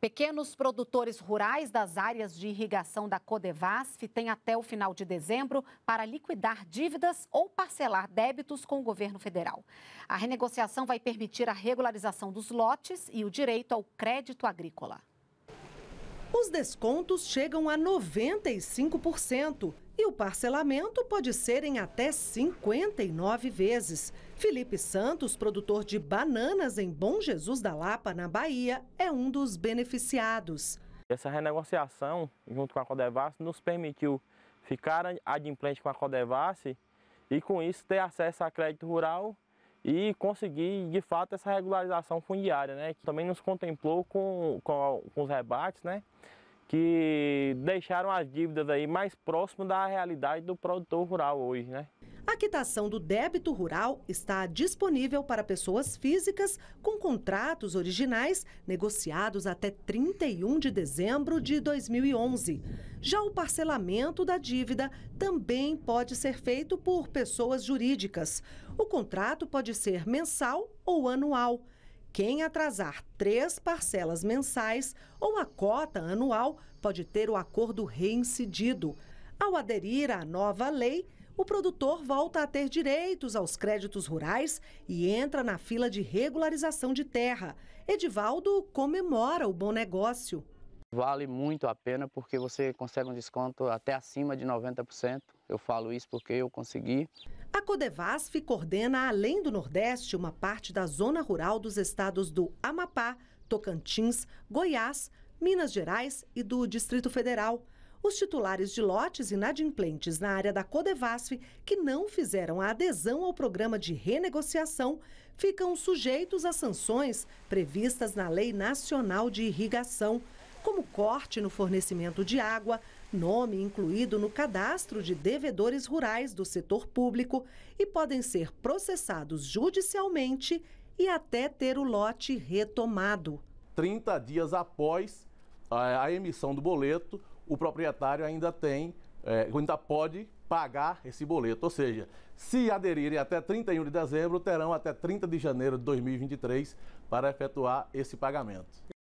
Pequenos produtores rurais das áreas de irrigação da Codevasf têm até o final de dezembro para liquidar dívidas ou parcelar débitos com o governo federal. A renegociação vai permitir a regularização dos lotes e o direito ao crédito agrícola. Os descontos chegam a 95%. E o parcelamento pode ser em até 59 vezes. Felipe Santos, produtor de bananas em Bom Jesus da Lapa, na Bahia, é um dos beneficiados. Essa renegociação, junto com a Codevasse, nos permitiu ficar adimplente com a Codevasse e, com isso, ter acesso a crédito rural e conseguir de fato essa regularização fundiária, né? Que também nos contemplou com, com, com os rebates, né? que deixaram as dívidas aí mais próximas da realidade do produtor rural hoje, né? A quitação do débito rural está disponível para pessoas físicas com contratos originais negociados até 31 de dezembro de 2011. Já o parcelamento da dívida também pode ser feito por pessoas jurídicas. O contrato pode ser mensal ou anual. Quem atrasar três parcelas mensais ou a cota anual pode ter o acordo reincidido. Ao aderir à nova lei, o produtor volta a ter direitos aos créditos rurais e entra na fila de regularização de terra. Edivaldo comemora o bom negócio. Vale muito a pena porque você consegue um desconto até acima de 90%. Eu falo isso porque eu consegui. A Codevasf coordena, além do Nordeste, uma parte da zona rural dos estados do Amapá, Tocantins, Goiás, Minas Gerais e do Distrito Federal. Os titulares de lotes inadimplentes na área da Codevasf que não fizeram a adesão ao programa de renegociação ficam sujeitos a sanções previstas na Lei Nacional de Irrigação, corte no fornecimento de água, nome incluído no cadastro de devedores rurais do setor público e podem ser processados judicialmente e até ter o lote retomado. 30 dias após eh, a emissão do boleto, o proprietário ainda tem, é, ainda pode pagar esse boleto. Ou seja, se aderirem até 31 de dezembro, terão até 30 de janeiro de 2023 para efetuar esse pagamento.